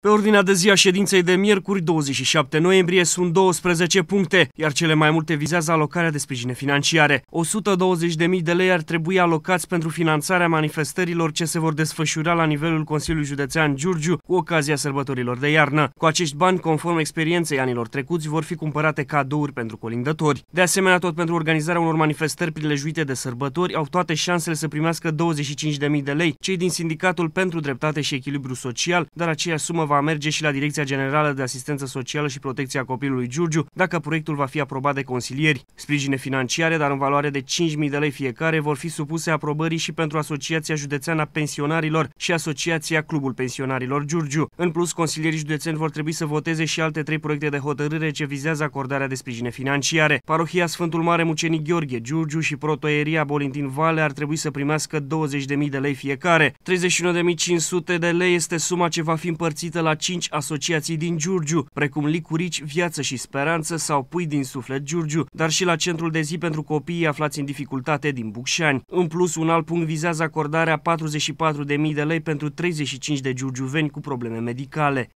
Pe ordinea de zi a ședinței de miercuri, 27 noiembrie, sunt 12 puncte, iar cele mai multe vizează alocarea de sprijine financiare. 120.000 de lei ar trebui alocați pentru finanțarea manifestărilor ce se vor desfășura la nivelul Consiliului Județean Giurgiu cu ocazia sărbătorilor de iarnă. Cu acești bani, conform experienței anilor trecuți, vor fi cumpărate cadouri pentru colindători. De asemenea, tot pentru organizarea unor manifestări prilejuite de sărbători, au toate șansele să primească 25.000 de lei cei din Sindicatul pentru Dreptate și Echilibru Social, dar aceea sumă va merge și la Direcția Generală de Asistență Socială și Protecția Copilului Giurgiu, dacă proiectul va fi aprobat de consilieri. Sprijine financiare, dar în valoare de 5.000 de lei fiecare, vor fi supuse aprobării și pentru Asociația Județeană a Pensionarilor și Asociația Clubul Pensionarilor Giurgiu. În plus, consilierii județeni vor trebui să voteze și alte trei proiecte de hotărâre ce vizează acordarea de sprijine financiare. Parohia Sfântul Mare Mucenic Gheorghe, Giurgiu și Protoeria Bolintin Vale ar trebui să primească 20.000 de lei fiecare. 31.500 de lei este suma ce va fi împărțită de la cinci asociații din Giurgiu, precum Licurici, Viață și Speranță sau Pui din Suflet Giurgiu, dar și la Centrul de Zi pentru Copiii aflați în dificultate din Bucșani. În plus, un alt punct vizează acordarea 44.000 de lei pentru 35 de giurgiuveni cu probleme medicale.